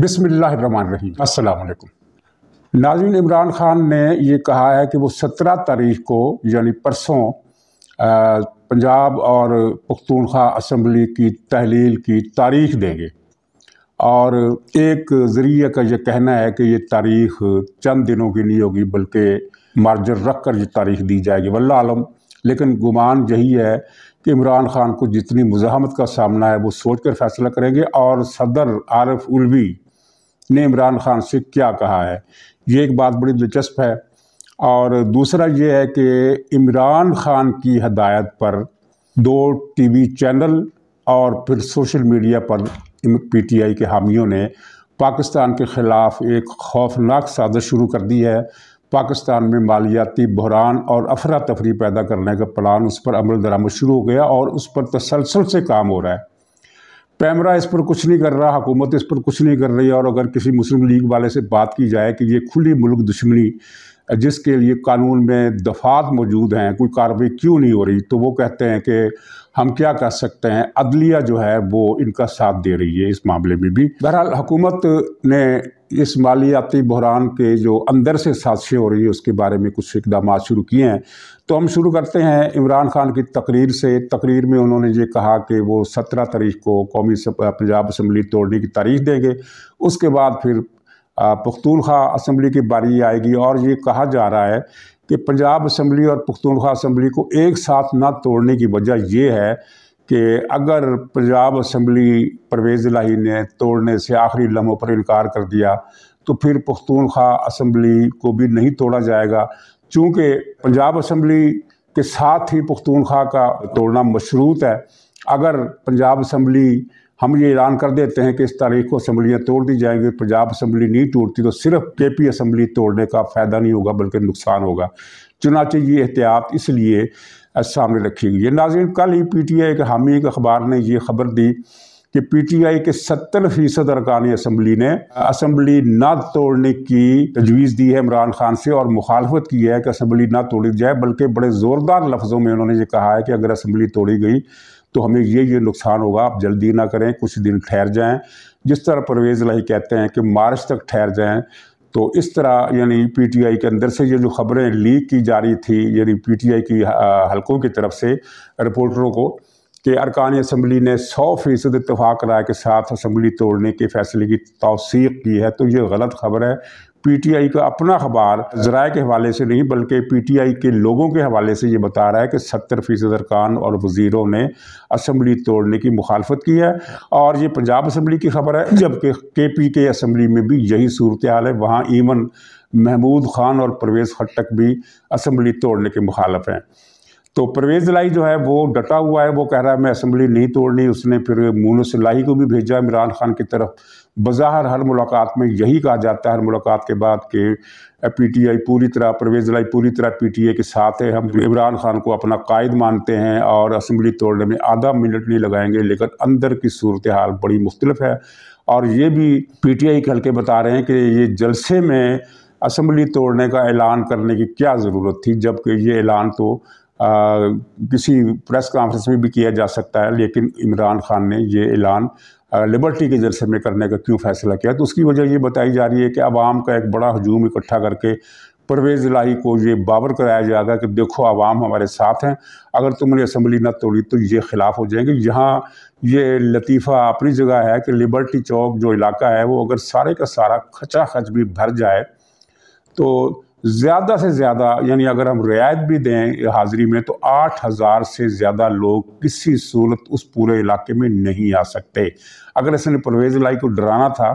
बिसमीम असलकुम नाजिन इमरान ख़ान ने ये कहा है कि वो सत्रह तारीख को यानी परसों पंजाब और पख्तूनख्वा असम्बली की तहलील की तारीख देंगे और एक ज़रिए का ये कहना है कि ये तारीख चंद दिनों की नहीं होगी बल्कि मार्जर रख कर ये तारीख दी जाएगी वल्ला आलम लेकिन गुमान यही है कि इमरान ख़ान को जितनी मुजामत का सामना है वो सोच कर फैसला करेंगे और सदर आरफ उलवी ने इमरान खान से क्या कहा है ये एक बात बड़ी दिलचस्प है और दूसरा ये है कि इमरान खान की हदायत पर दो टीवी चैनल और फिर सोशल मीडिया पर पीटीआई के हामियों ने पाकिस्तान के ख़िलाफ़ एक खौफनाक साजिश शुरू कर दी है पाकिस्तान में मालियाती बहरान और अफरा तफरी पैदा करने का प्लान उस पर अमल दरामद शुरू हो गया और उस पर तसलसल से काम हो रहा है पैमरा इस पर कुछ नहीं कर रहा हुकूमत इस पर कुछ नहीं कर रही और अगर किसी मुस्लिम लीग वाले से बात की जाए कि ये खुली मुल्क दुश्मनी जिसके लिए कानून में दफात मौजूद हैं कोई कार्रवाई क्यों नहीं हो रही तो वो कहते हैं कि हम क्या कर सकते हैं अदलिया जो है वो इनका साथ दे रही है इस मामले में भी बहरहाल हुकूमत ने इस मालियाती बहरान के जो अंदर से साजिशें हो रही है उसके बारे में कुछ इकदाम शुरू किए हैं तो हम शुरू करते हैं इमरान खान की तकरीर से तकरीर में उन्होंने ये कहा कि वो सत्रह तारीख को कौमी पंजाब असम्बली तोड़ने की तारीख देंगे उसके बाद फिर पुख्तूनखा असम्बली की बारी आएगी और ये कहा जा रहा है कि पंजाब असम्बली और पुख्तूनखा असम्बली को एक साथ ना तोड़ने की वजह यह है कि अगर पंजाब असम्बली परवेज़ लाही ने तोड़ने से आखिरी लम्हों पर इनकार कर दिया तो फिर पुख्तूनखा असम्बली को भी नहीं तोड़ा जाएगा चूँकि पंजाब असम्बली के साथ ही पुख्तूनखा का तोड़ना मशरूत है अगर पंजाब असम्बली हम ये ऐलान कर देते हैं कि इस तारीख को असम्बलियाँ तोड़ दी जाएंगी पंजाब असम्बली नहीं टूटती तो सिर्फ के पी असम्बली तोड़ने का फ़ायदा नहीं होगा बल्कि नुकसान होगा चुनाचे ये एहतियात इसलिए सामने रखी गई है नाजिन कल ही पी टी आई के हामी एक अखबार ने ये खबर दी कि पी टी आई के सत्तर फीसद अरकान असम्बली ने असम्बली ना तोड़ने की तजवीज़ दी है इमरान खान से और मुखालफत की है कि असम्बली ना तोड़ी जाए बल्कि बड़े ज़ोरदार लफ्ज़ों में उन्होंने ये कहा है कि अगर असम्बली तोड़ी गई तो हमें ये ये नुकसान होगा आप जल्दी ना करें कुछ दिन ठहर जाएं जिस तरह परवेज़ लाही कहते हैं कि मार्च तक ठहर जाएं तो इस तरह यानी पीटीआई के अंदर से ये जो खबरें लीक की जा रही थी यानी पीटीआई की हलकों की तरफ से रिपोर्टरों को कि अरकान असम्बली ने सौ फीसद इतफाक़ राय के साथ असम्बली तोड़ने के फैसले की तोसीक की है तो ये गलत खबर है पीटीआई का अपना अखबार जराए के हवाले से नहीं बल्कि पीटीआई के लोगों के हवाले से ये बता रहा है कि सत्तर फीसद अरकान और वजीरों ने असम्बली तोड़ने की मुखालफत की है और ये पंजाब असम्बली की खबर है जबकि के पी के असम्बली में भी यही सूरत हाल है वहाँ ईवन महमूद खान और परवेज़ खट्टक भी असम्बली तोड़ने के मुखालफ हैं तो परवेज़ लाई जो है वो डटा हुआ है वो कह रहा है मैं असम्बली नहीं तोड़नी उसने फिर मोनस सिलाही को भी भेजा इमरान खान की तरफ बज़ाहर हर मुलाकात में यही कहा जाता है हर मुलाकात के बाद कि पीटीआई पूरी तरह परवेज लाई पूरी तरह पीटीए के साथ है हम इमरान खान को अपना कायद मानते हैं और असम्बली तोड़ने में आधा मिनट नहीं लगाएंगे लेकिन अंदर की सूरत हाल बड़ी मुख्तलफ है और ये भी पीटीआई के बता रहे हैं कि ये जलसे में असम्बली तोड़ने का ऐलान करने की क्या ज़रूरत थी जबकि ये ऐलान तो आ, किसी प्रेस कॉन्फ्रेंस में भी किया जा सकता है लेकिन इमरान खान ने ये ऐलान लिबर्टी के जलसे में करने का क्यों फैसला किया तो उसकी वजह ये बताई जा रही है कि आवाम का एक बड़ा हजूम इकट्ठा करके परवेज़ लाही को ये बाबर कराया जाएगा कि देखो आवाम हमारे साथ हैं अगर तुमने असम्बली न तोड़ी तो ये ख़िलाफ़ हो जाएंगे यहाँ ये लतीफ़ा अपनी जगह है कि लिबर्टी चौक जो इलाका है वो अगर सारे का सारा खचा खच भी भर जाए तो ज़्यादा से ज़्यादा यानी अगर हम रियायत भी दें हाज़िरी में तो आठ हज़ार से ज़्यादा लोग किसी सूरत उस पूरे इलाके में नहीं आ सकते अगर इसने परवेज़ लाई को डराना था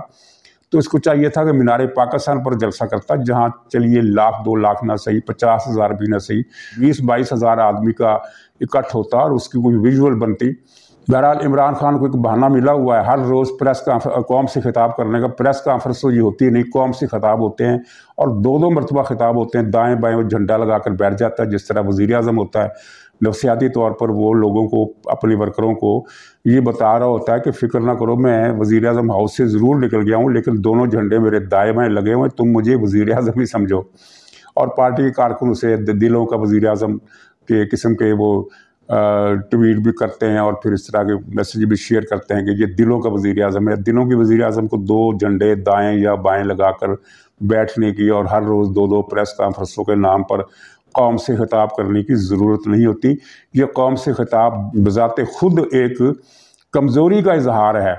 तो इसको चाहिए था कि मीनार पाकिस्तान पर जलसा करता जहाँ चलिए लाख दो लाख ना सही पचास हज़ार भी ना सही बीस बाईस हज़ार आदमी का इकट्ठ होता और उसकी कोई विजुअल बनती बहरहाल इमरान खान को एक बहाना मिला हुआ है हर रोज़ प्रेस कॉन्फ्रेंस कौम से खिताब करने का प्रेस कॉन्फ्रेंस तो ये होती नहीं कौम से खिताब होते हैं और दो दो मरतबा खिताब होते हैं दाएँ बाएँ वो झंडा लगा कर बैठ जाता है जिस तरह वज़ी अजम होता है नफसियाती तौर पर वो लोगों को अपने वर्करों को ये बता रहा होता है कि फ़िक्र ना करो मैं वज़ी अजम हाउस से ज़रूर निकल गया हूँ लेकिन दोनों झंडे मेरे दाएँ बाएँ लगे हुए हैं तुम मुझे वज़ी अजम ही समझो और पार्टी के कारकुन उसे दिलों का वज़ी अजम के किस्म के वो ट्वीट भी करते हैं और फिर इस तरह के मैसेज भी शेयर करते हैं कि ये दिलों का वज़ी अजम है दिलों के वज़ी अजम को दो झंडे दाएँ या बाएँ लगा कर बैठने की और हर रोज़ दो दो प्रेस कॉन्फ्रेंसों के नाम पर कौम से खिताब करने की ज़रूरत नहीं होती ये कौम से खिताब बज़ात खुद एक कमज़ोरी का इजहार है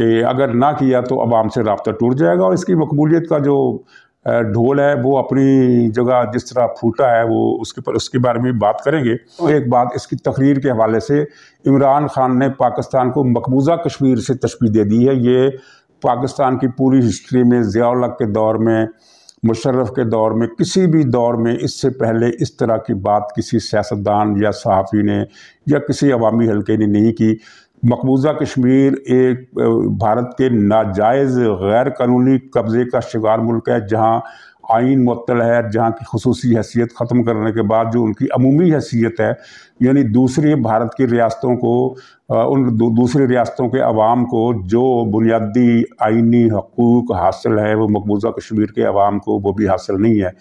कि अगर ना किया तो आवाम से रबता टूट जाएगा और इसकी मकबूलीत का जो ढोल है वो अपनी जगह जिस तरह फूटा है वो उसके पर उसके बारे में बात करेंगे तो एक बात इसकी तकरीर के हवाले से इमरान खान ने पाकिस्तान को मकबूजा कश्मीर से तशबी दे दी है ये पाकिस्तान की पूरी हिस्ट्री में ज़ियाल के दौर में मुशर्रफ के दौर में किसी भी दौर में इससे पहले इस तरह की बात किसी सियासतदान या सहाफ़ी ने या किसी अवामी हल्के ने नहीं की मकबूजा कश्मीर एक भारत के नाजायज़ गैर कानूनी कब्ज़े का शिकार मुल्क है जहाँ आइन मतल है जहाँ की खसूसी हैसियत ख़त्म करने के बाद जो उनकी अमूमी हैसियत है यानी दूसरी भारत की रियासतों को उन दू, दूसरी रियासतों के अवाम को जो बुनियादी आइनी हकूक़ हासिल है वो मकबूजा कश्मीर के अवाम को वो भी हासिल नहीं है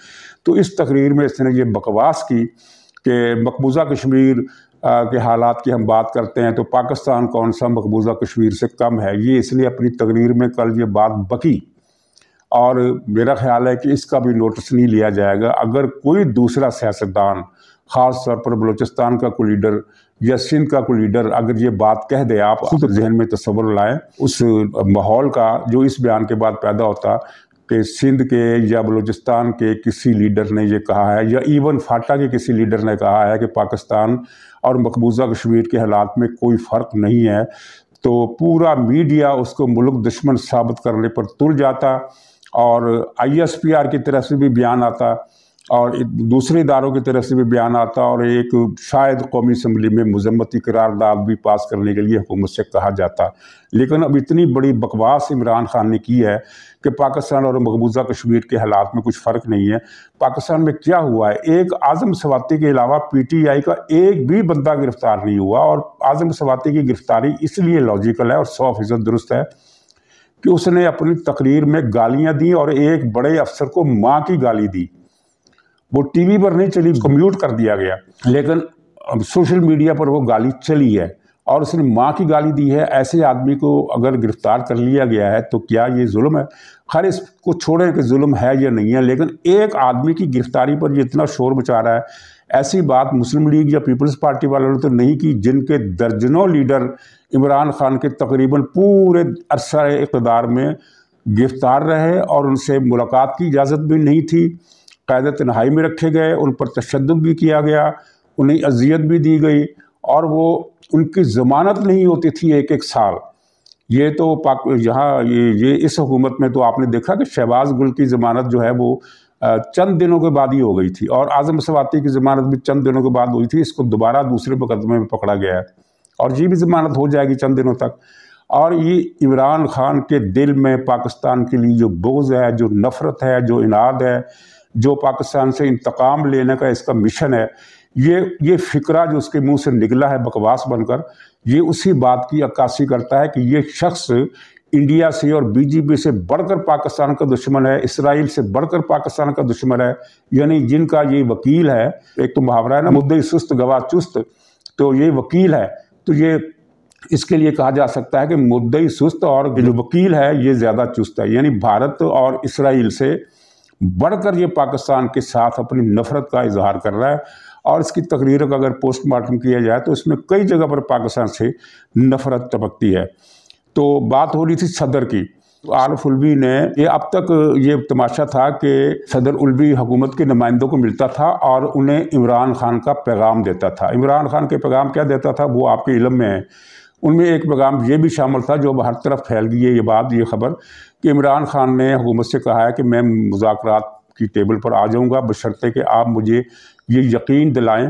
तो इस तकरीर में इसने ये बकवास की कि मकबूजा कश्मीर के हालात की हम बात करते हैं तो पाकिस्तान कौन सा मकबूजा कश्मीर से कम है ये इसलिए अपनी तकरीर में कल ये बात बकी और मेरा ख्याल है कि इसका भी नोटिस नहीं लिया जाएगा अगर कोई दूसरा सियासतदान ख़ास तौर पर बलूचिस्तान का कोई लीडर या सिंध का कोई लीडर अगर ये बात कह दे आप खुद जहन में तस्वर लाएं उस माहौल का जो इस बयान के बाद पैदा होता कि सिंध के या बलूचिस्तान के किसी लीडर ने ये कहा है या इवन फाटा के किसी लीडर ने कहा है कि पाकिस्तान और मकबूजा कश्मीर के हालात में कोई फ़र्क नहीं है तो पूरा मीडिया उसको मुल्क दुश्मन साबित करने पर तुल जाता और आईएसपीआर की तरफ से भी बयान आता और दूसरे इदारों की तरफ से भी बयान आता और एक शायद कौमी असम्बली में मजम्मती करारदाद भी पास करने के लिए हुकूमत से कहा जाता लेकिन अब इतनी बड़ी बकवास इमरान खान ने की है कि पाकिस्तान और मकबूजा कश्मीर के हालात में कुछ फ़र्क नहीं है पाकिस्तान में क्या हुआ है एक आज़म सवाती के अलावा पी टी आई का एक भी बंदा गिरफ़्तार नहीं हुआ और आज़म सवाती की गिरफ़्तारी इसलिए लॉजिकल है और सौ फीसद दुरुस्त है कि उसने अपनी तकरीर में गालियाँ दी और एक बड़े अफसर को माँ की गाली दी वो टीवी पर नहीं चली उसको म्यूट कर दिया गया लेकिन सोशल मीडिया पर वो गाली चली है और उसने माँ की गाली दी है ऐसे आदमी को अगर गिरफ्तार कर लिया गया है तो क्या ये जुल्म है खैर इसको छोड़ें कि जुल्म है या नहीं है लेकिन एक आदमी की गिरफ्तारी पर ये इतना शोर मचा रहा है ऐसी बात मुस्लिम लीग या पीपल्स पार्टी वालों ने तो नहीं की जिनके दर्जनों लीडर इमरान खान के तकरीबन पूरे अरसा इकदार में गिरफ्तार रहे और उनसे मुलाकात की इजाज़त भी नहीं थी कायद तनहाई में रखे गए उन पर तशद भी किया गया उन्हें अजियत भी दी गई और वो उनकी ज़मानत नहीं होती थी एक एक साल ये तो पाक यहाँ ये ये इस हुकूमत में तो आपने देखा कि शहबाज गुल की ज़मानत जो है वो चंद दिनों के बाद ही हो गई थी और आज़म सवाती की ज़मानत भी चंद दिनों के बाद हुई थी इसको दोबारा दूसरे मुकदमे में पकड़ा गया है और ये भी ज़मानत हो जाएगी चंद दिनों तक और ये इमरान खान के दिल में पाकिस्तान के लिए जो बोझ है जो नफ़रत है जो इनाद है जो पाकिस्तान से इंतकाम लेने का इसका मिशन है ये ये फिक्रा जो उसके मुंह से निकला है बकवास बनकर ये उसी बात की अक्कासी करता है कि ये शख्स इंडिया से और बीजेपी से बढ़कर पाकिस्तान का दुश्मन है इसराइल से बढ़कर पाकिस्तान का दुश्मन है यानी जिनका ये वकील है एक तो मुहावरा है ना मुद्दे सुस्त गवाह चुस्त तो ये वकील है तो ये इसके लिए कहा जा सकता है कि मुद्दई सुस्त और जो वकील है ये ज़्यादा चुस्त है यानी भारत और इसराइल से बढ़कर ये पाकिस्तान के साथ अपनी नफरत का इजहार कर रहा है और इसकी तकरीर का अगर पोस्टमार्टम किया जाए तो इसमें कई जगह पर पाकिस्तान से नफरत चपकती है तो बात हो रही थी सदर की आरफ उलवी ने ये अब तक ये तमाशा था कि सदर उलवी हुकूमत के नुमाइंदों को मिलता था और उन्हें इमरान खान का पैगाम देता था इमरान खान के पैगाम क्या देता था वो आपके इलम में है उनमें एक पैगाम ये भी शामिल था जो हर तरफ फैल गई है ये बात ये खबर कि इमरान खान ने हुकूमत से कहा है कि मैं मुजाकर की टेबल पर आ जाऊँगा बशर्ते कि आप मुझे ये यकीन दिलाएँ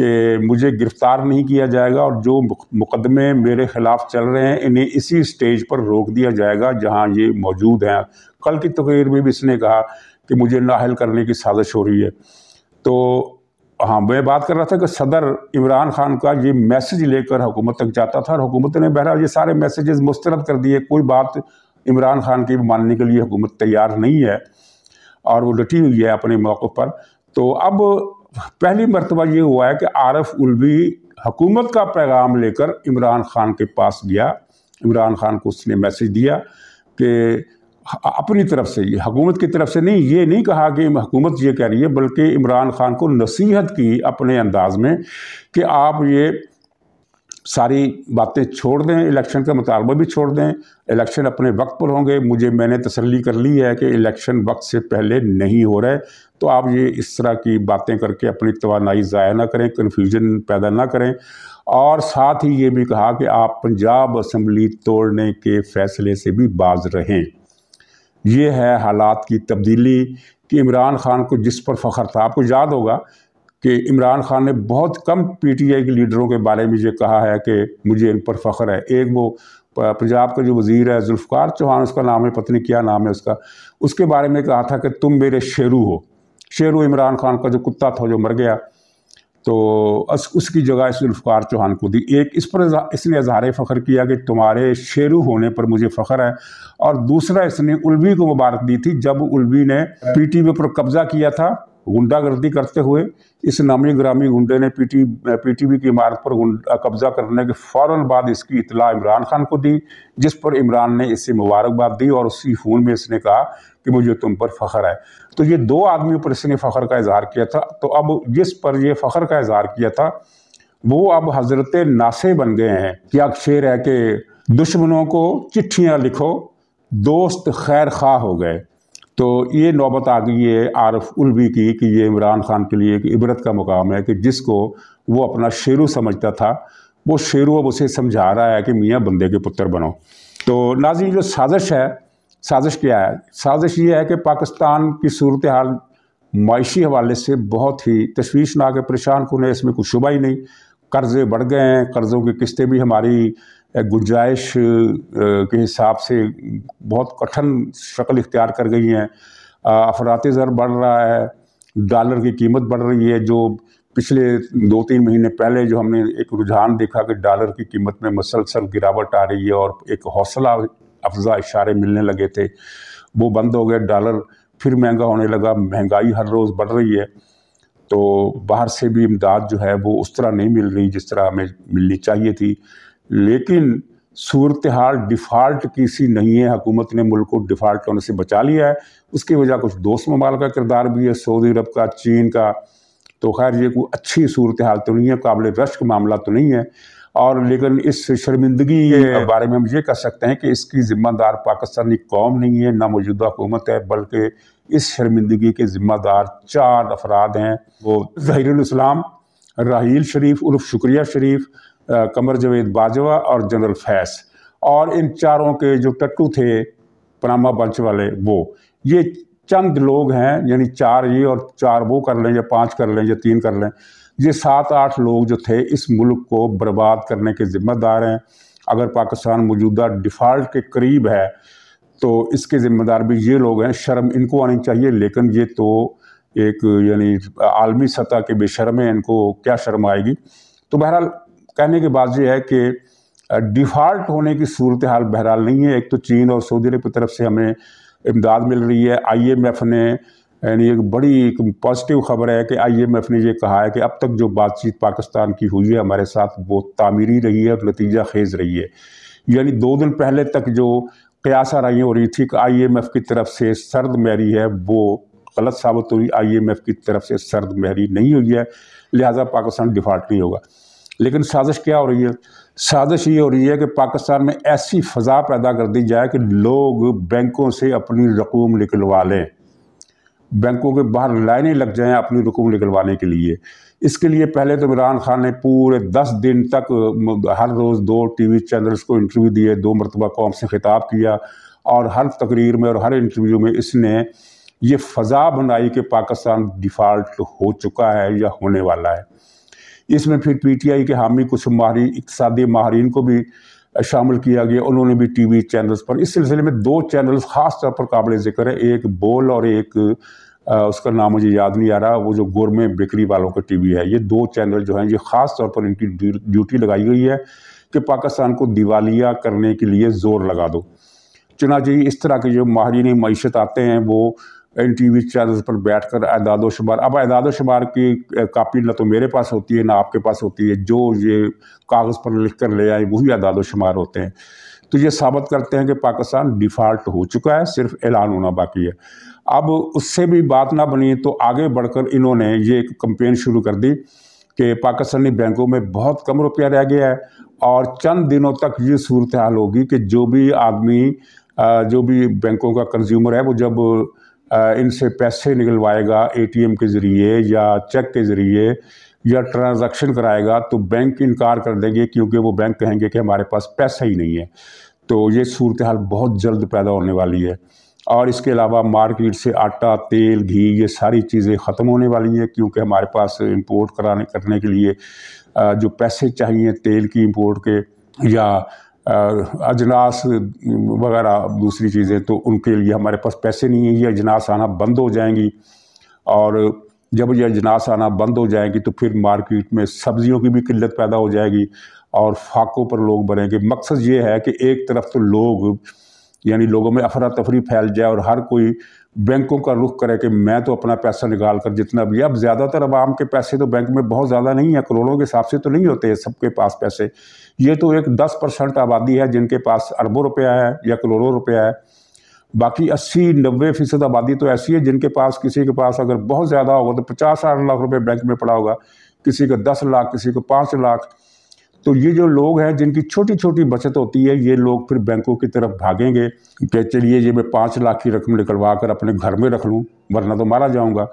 कि मुझे गिरफ़्तार नहीं किया जाएगा और जो मुकदमे मेरे ख़िलाफ़ चल रहे हैं इन्हें इसी स्टेज पर रोक दिया जाएगा जहाँ ये मौजूद हैं कल की तकरीर में भी इसने कहा कि मुझे नाहल करने की साजिश हो रही है तो हाँ मैं बात कर रहा था कि सदर इमरान खान का ये मैसेज लेकर हुकूमत तक जाता था और हुकूमत ने बहरहाल ये सारे मैसेजेस मुस्तरद कर दिए कोई बात इमरान खान की मानने के लिए हुकूमत तैयार नहीं है और वो डटी हुई है अपने मौक़ पर तो अब पहली मरतबा ये हुआ है कि आरफ उलवी हुकूमत का पैगाम लेकर इमरान खान के पास गया इमरान खान को उसने मैसेज दिया कि अपनी तरफ से ये हकूमत की तरफ से नहीं ये नहीं कहा कि हकूमत ये कह रही है बल्कि इमरान खान को नसीहत की अपने अंदाज में कि आप ये सारी बातें छोड़ दें इलेक्शन का मुतालबा भी छोड़ दें इलेक्शन अपने वक्त पर होंगे मुझे मैंने तसल्ली कर ली है कि इलेक्शन वक्त से पहले नहीं हो रहा है तो आप ये इस तरह की बातें करके अपनी तोानाई ज़ाया ना करें कन्फ्यूजन पैदा ना करें और साथ ही ये भी कहा कि आप पंजाब असम्बली तोड़ने के फ़ैसले से भी बाज रहें ये है हालात की तब्दीली कि इमरान खान को जिस पर फ़ख्र था आपको याद होगा कि इमरान खान ने बहुत कम पीटीआई के लीडरों के बारे में ये कहा है कि मुझे इन पर फ़ख्र है एक वो पंजाब का जो वज़ीर है जुल्फ़ार चौहान उसका नाम है पत्नी क्या नाम है उसका उसके बारे में कहा था कि तुम मेरे शेरू हो शेरू इमरान खान का जो कुत्ता था जो मर गया तो अस उसकी जगह जुल्फ़ार चौहान को दी एक इस पर इसने इजहार फ़ख्र किया कि तुम्हारे शेरू होने पर मुझे फ़ख्र है और दूसरा इसने उलवी को मुबारक दी थी जब उलवी ने वी पर कब्ज़ा किया था गुंडागर्दी करते हुए इस नामी ग्रामीण गुंडे ने पीटी पीटीबी की इमारत पर कब्जा करने के फौरन बाद इसकी इतला इमरान खान को दी जिस पर इमरान ने इसे मुबारकबाद दी और उसी फ़ोन में इसने कहा कि मुझे तुम पर फ़ख्र है तो ये दो आदमियों पर इसने फ़ख्र का इजहार किया था तो अब जिस पर यह फ़ख्र का इजहार किया था वो अब हज़रत नासे बन गए हैं क्या शेर है कि दुश्मनों को चिट्ठियाँ लिखो दोस्त खैर खा हो गए तो ये नौबत आ गई है आरफ उलवी की कि ये इमरान खान के लिए एक इबरत का मुकाम है कि जिसको वो अपना शेरू समझता था वो शेरू अब उसे समझा रहा है कि मियाँ बंदे के पुत्र बनो तो नाजी जो साजिश है साजिश क्या है साजिश ये है कि पाकिस्तान की सूरत हाल मायशी हवाले से बहुत ही तशवीशनाक है परेशान कौन है इसमें कुछ शुबा ही नहीं कर्ज़े बढ़ गए हैं कर्ज़ों की किस्तें भी हमारी गुंजाइश के हिसाब से बहुत कठिन शक्ल इख्तियार कर गई हैं अफरात ज़र बढ़ रहा है डॉलर की कीमत बढ़ रही है जो पिछले दो तीन महीने पहले जो हमने एक रुझान देखा कि डॉलर की कीमत में मसलसल गिरावट आ रही है और एक हौसला अफजा इशारे मिलने लगे थे वो बंद हो गए डॉलर फिर महंगा होने लगा महंगाई हर रोज़ बढ़ रही है तो बाहर से भी इमदाद जो है वो उस तरह नहीं मिल रही जिस तरह हमें मिलनी चाहिए थी लेकिन सूरत हाल डिफ़ाल्ट की सी नहीं है हकूमत ने मुल्क को डिफ़ाल्ट होने से बचा लिया है उसकी वजह कुछ दोस्त ममाल का किरदार भी है सऊदी अरब का चीन का तो खैर ये कोई अच्छी सूरत हाल तो नहीं है काबिल रश्क मामला तो नहीं है और लेकिन इस शर्मिंदगी के बारे में हम ये कह सकते हैं कि इसकी जिम्मेदार पाकिस्तानी कौम नहीं है ना मौजूदा हुकूमत है बल्कि इस शर्मिंदगी के जिम्मेदार चार अफराद हैं वो इस्लाम राहील शरीफ उर्फ शुक्रिया शरीफ कमर जवेद बाजवा और जनरल फैस और इन चारों के जो टट्टू थे पनामा बंच वाले वो ये चंद लोग हैं यानी चार ये और चार वो कर लें या पाँच कर लें या तीन कर लें ये सात आठ लोग जो थे इस मुल्क को बर्बाद करने के ज़िम्मेदार हैं अगर पाकिस्तान मौजूदा डिफ़ाल्ट के करीब है तो इसके ज़िम्मेदार भी ये लोग हैं शर्म इनको आनी चाहिए लेकिन ये तो एक यानी आलमी सतह के बेशर्म है इनको क्या शर्म आएगी तो बहरहाल कहने के बाद यह है कि डिफ़ाल्ट होने की सूरत हाल बहरहाल नहीं है एक तो चीन और सऊदी अरब की तरफ से हमें इमदाद मिल रही है आई एम एफ़ ने यानी एक बड़ी एक पॉजिटिव खबर है कि आईएमएफ ने यह कहा है कि अब तक जो बातचीत पाकिस्तान की हुई है हमारे साथ वो तामीरी रही है और नतीजा खेज रही है यानी दो दिन पहले तक जो कयास रही हो रही थी कि आईएमएफ की तरफ से सर्द मैरी है वो गलत साबित हुई आईएमएफ की तरफ से सर्द महरी नहीं हुई है लिहाजा पाकिस्तान डिफॉल्ट नहीं होगा लेकिन साजिश क्या हो रही है साजिश ये हो रही है कि पाकिस्तान में ऐसी फ़जा पैदा कर दी जाए कि लोग बैंकों से अपनी रकूम निकलवा लें बैंकों के बाहर लाइनें लग जाएं अपनी रकूम निकलवाने के लिए इसके लिए पहले तो इमरान खान ने पूरे दस दिन तक हर रोज़ दो टीवी चैनल्स को इंटरव्यू दिए दो मरतबा कौम से खिताब किया और हर तकरीर में और हर इंटरव्यू में इसने ये फ़जा बनाई कि पाकिस्तान डिफ़ाल्ट हो चुका है या होने वाला है इसमें फिर पीटीआई के हामी कुछ माहरी इकतदी माहरीन को भी शामिल किया गया उन्होंने भी टीवी चैनल्स पर इस सिलसिले में दो चैनल्स ख़ास तौर पर काबिल ज़िक्र है एक बोल और एक आ, उसका नाम मुझे याद नहीं आ रहा वो जो गोरमे बिक्री वालों का टीवी है ये दो चैनल जो हैं ये ख़ास तौर पर इनकी ड्यूटी लगाई गई है कि पाकिस्तान को दिवालिया करने के लिए ज़ोर लगा दो चुनाची इस तरह के जो माहरीन मीशत आते हैं वो इन टी वी चैनल पर बैठ कर अदाद शुमार अब अदाद शुमार की कापी ना तो मेरे पास होती है ना आपके पास होती है जो ये कागज़ पर लिख कर ले आए वही अदादोशुमार शुमार होते हैं तो ये साबित करते हैं कि पाकिस्तान डिफ़ाल्ट हो चुका है सिर्फ ऐलान होना बाकी है अब उससे भी बात ना बनी तो आगे बढ़कर इन्होंने ये एक कंपेन शुरू कर दी कि पाकिस्तानी बैंकों में बहुत कम रुपया रह गया है और चंद दिनों तक ये सूरत हाल होगी कि जो भी आदमी जो भी बैंकों का कंज्यूमर है वो जब इनसे पैसे निकलवाएगा एटीएम के ज़रिए या चेक के ज़रिए या ट्रांज़ेक्शन कराएगा तो बैंक इनकार कर देंगे क्योंकि वो बैंक कहेंगे कि हमारे पास पैसा ही नहीं है तो ये सूरत हाल बहुत जल्द पैदा होने वाली है और इसके अलावा मार्केट से आटा तेल घी ये सारी चीज़ें ख़त्म होने वाली हैं क्योंकि हमारे पास इम्पोर्ट कराने करने के लिए जो पैसे चाहिए तेल की इम्पोर्ट के या अजनास वगैरह दूसरी चीज़ें तो उनके लिए हमारे पास पैसे नहीं हैं ये अजनास आना बंद हो जाएंगी और जब ये अजनास आना बंद हो जाएंगी तो फिर मार्केट में सब्जियों की भी किल्लत पैदा हो जाएगी और फाकों पर लोग बनेंगे मकसद ये है कि एक तरफ तो लोग यानी लोगों में अफरा तफरी फैल जाए और हर कोई बैंकों का रुख करे कि मैं तो अपना पैसा निकाल कर जितना भी अब ज़्यादातर आवाम के पैसे तो बैंक में बहुत ज़्यादा नहीं है करोड़ों के हिसाब से तो नहीं होते सबके पास पैसे ये तो एक दस परसेंट आबादी है जिनके पास अरबों रुपया है या करोड़ों रुपया है बाकी अस्सी नब्बे फीसद आबादी तो ऐसी है जिनके पास किसी के पास अगर बहुत ज़्यादा होगा तो पचास साठ लाख रुपये बैंक में पड़ा होगा किसी का दस लाख किसी को पाँच लाख तो ये जो लोग हैं जिनकी छोटी छोटी बचत होती है ये लोग फिर बैंकों की तरफ भागेंगे कि चलिए ये मैं पाँच लाख की रकम निकलवा कर अपने घर में रख लूँ वरना तो मारा जाऊँगा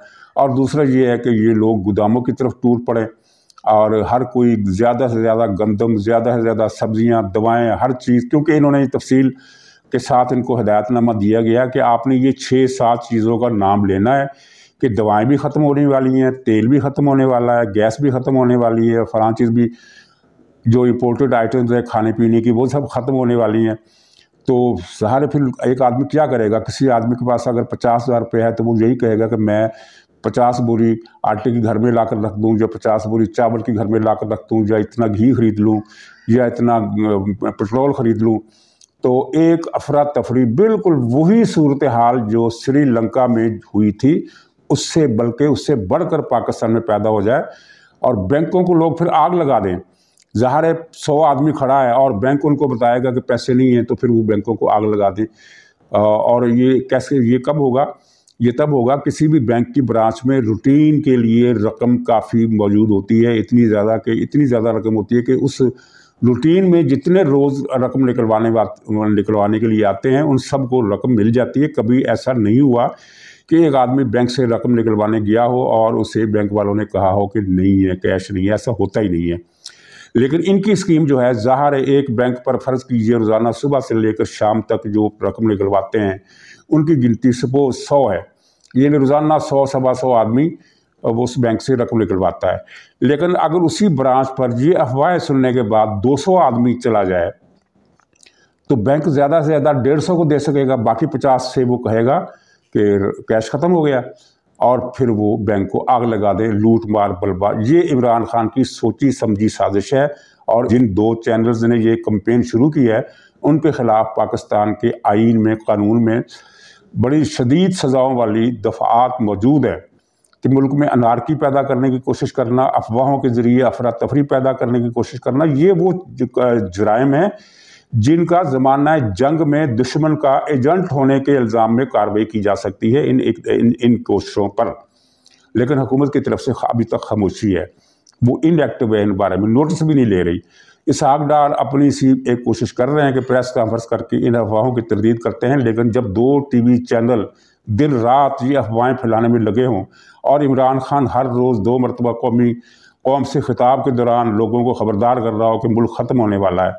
और दूसरा ये है कि ये लोग गोदामों की तरफ टूर पड़े और हर कोई ज़्यादा से ज़्यादा गंदम ज़्यादा से ज़्यादा सब्ज़ियाँ दवाएँ हर चीज़ क्योंकि इन्होंने तफसील के साथ इनको हदायतनामा दिया गया कि आपने ये छः सात चीज़ों का नाम लेना है कि दवाएं भी ख़त्म होने वाली हैं तेल भी ख़त्म होने वाला है गैस भी ख़त्म होने वाली है फलां चीज़ भी जो इम्पोर्टेड आइटम्स हैं खाने पीने की वो सब ख़त्म होने वाली हैं तो सहारे फिर एक आदमी क्या करेगा किसी आदमी के पास अगर पचास हज़ार रुपये है तो वो यही कहेगा कि मैं पचास बोरी आटे की घर में ला कर रख दूँ या पचास बोरी चावल की घर में ला कर रख दूँ या इतना घी खरीद लूँ या इतना पेट्रोल ख़रीद लूँ तो एक अफरा तफरी बिल्कुल वही सूरत हाल जो श्रीलंका में हुई थी उससे बल्कि उससे बढ़कर पाकिस्तान में पैदा हो जाए और बैंकों को लोग फिर आग लगा दें ज़ाहिर है सौ आदमी खड़ा है और बैंक उनको बताएगा कि पैसे नहीं हैं तो फिर वो बैंकों को आग लगा दें और ये कैसे ये कब होगा ये तब होगा किसी भी बैंक की ब्रांच में रूटीन के लिए रकम काफ़ी मौजूद होती है इतनी ज़्यादा कि इतनी ज़्यादा रकम होती है कि उस रूटीन में जितने रोज़ रकम निकलवाने बात निकलवाने के लिए आते हैं उन सबको रकम मिल जाती है कभी ऐसा नहीं हुआ कि एक आदमी बैंक से रकम निकलवाने गया हो और उसे बैंक वालों ने कहा हो कि नहीं है कैश नहीं है ऐसा होता ही नहीं है लेकिन इनकी स्कीम जो है ज़ाहर है एक बैंक पर फ़र्ज़ कीजिए रोज़ाना सुबह से लेकर शाम तक जो रकम निकलवाते हैं उनकी गिनती सपोज सौ है यानी रोज़ाना सौ सवा सौ आदमी वो उस बैंक से रकम निकलवाता है लेकिन अगर उसी ब्रांच पर ये अफवाहें सुनने के बाद 200 आदमी चला जाए तो बैंक ज़्यादा से ज़्यादा डेढ़ सौ को दे सकेगा बाकी पचास से वो कहेगा कि कैश ख़त्म हो गया और फिर वो बैंक को आग लगा दे लूट मार बलबा ये इमरान खान की सोची समझी साजिश है और जिन दो चैनल्स ने ये कंपेन शुरू की है उनके खिलाफ पाकिस्तान के आइन में कानून में बड़ी शदीद सज़ाओं वाली दफात मौजूद है कि मुल्क में अनारकी पैदा करने की कोशिश करना अफवाहों के ज़रिए अफरा तफरी पैदा करने की कोशिश करना ये वो जराइम हैं जिनका जमाना जंग में दुश्मन का एजेंट होने के इल्ज़ाम में कार्रवाई की जा सकती है इन एक इन इन कोशिशों पर लेकिन हुकूमत की तरफ से अभी तक खामोशी है वो इनएक्टिव है इन बारे में नोटिस भी नहीं ले रही इसहाक डार अपनी सी एक कोशिश कर रहे हैं कि प्रेस कॉन्फ्रेंस करके इन अफवाहों की तरदीद करते हैं लेकिन जब दो वी चैनल दिन रात ये अफवाहें फैलाने में लगे हों और इमरान खान हर रोज़ दो मरतबा कौमी कौम से खिताब के दौरान लोगों को ख़बरदार कर रहा हो कि मुल्क ख़त्म होने वाला है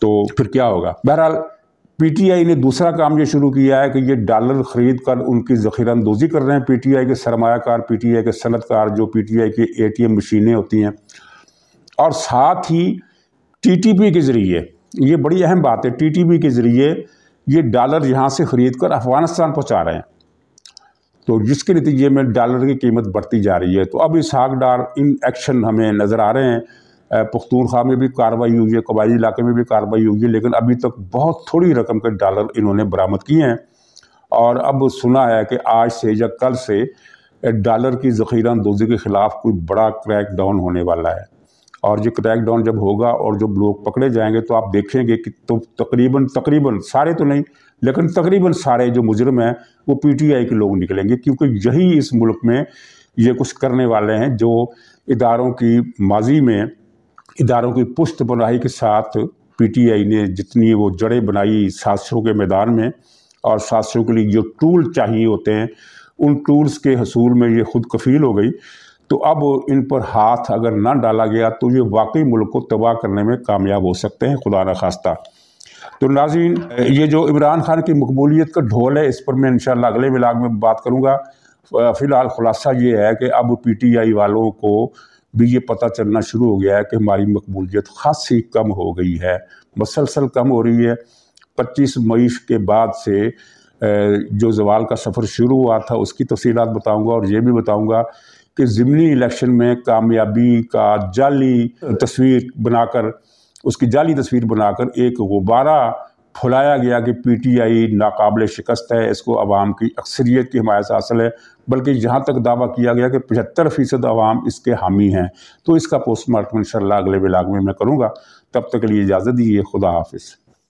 तो फिर क्या होगा बहरहाल पीटीआई ने दूसरा काम ये शुरू किया है कि ये डॉलर खरीद कर उनकी जख़ीरांदोजी कर रहे हैं पीटीआई के सरमाकार पीटीआई के सनतकार जो पीटीआई की एटीएम मशीनें होती हैं और साथ ही टीटीपी के ज़रिए ये बड़ी अहम बात है टीटीपी के ज़रिए ये डॉलर यहाँ से ख़रीद कर अफ़गानिस्तान पहुँचा रहे हैं तो जिसके नतीजे में डॉलर की कीमत बढ़ती जा रही है तो अब इसहाक डार इन एक्शन हमें नज़र आ रहे हैं पख्तून में भी कार्रवाई हुई है कबायली इलाके में भी कार्रवाई हुई है लेकिन अभी तक बहुत थोड़ी रकम के डॉलर इन्होंने बरामद किए हैं और अब सुना है कि आज से या कल से डॉलर की जखीरा दोजी के ख़िलाफ़ कोई बड़ा क्रैक डाउन होने वाला है और जो क्रैक डाउन जब होगा और जब लोग पकड़े जाएंगे तो आप देखेंगे कि तो तकरीबन तकरीबन सारे तो नहीं लेकिन तकरीबन सारे जो मुजरम हैं वो पीटीआई के लोग निकलेंगे क्योंकि यही इस मुल्क में ये कुछ करने वाले हैं जो इदारों की माजी में इदारों की पुष्ट बनाई के साथ पीटीआई ने जितनी वो जड़ें बनाई शास्त्रों के मैदान में और शास्त्रों के लिए जो टूल चाहिए होते हैं उन टूल्स के हसूल में ये खुद कफील हो गई तो अब इन पर हाथ अगर ना डाला गया तो ये वाकई मुल्क को तबाह करने में कामयाब हो सकते हैं खुदा न खास्ता तो नाजीन ये जो इमरान खान की मकबूलीत का ढोल है इस पर मैं इन अगले मिलाग में बात करूँगा फ़िलहाल खुलासा ये है कि अब पी टी आई वालों को भी ये पता चलना शुरू हो गया है कि हमारी मकबूलियत खासी कम हो गई है मसलसल कम हो रही है पच्चीस मई के बाद से जो जवाल का सफ़र शुरू हुआ था उसकी तफसीत बताऊँगा और ये भी बताऊँगा कि ज़मनी इलेक्शन में कामयाबी का जाली तस्वीर बनाकर उसकी जाली तस्वीर बनाकर एक गुब्बारा फुलाया गया कि पी टी आई नाकबले शिकस्त है इसको आवाम की अक्सरियत की हमारे हासिल है बल्कि यहाँ तक दावा किया गया कि पचहत्तर फ़ीसद आवाम इसके हामी हैं तो इसका पोस्टमार्टम इन अगले बिलाग में मैं करूँगा तब तक के लिए इजाज़त दीजिए खुदा हाफिज़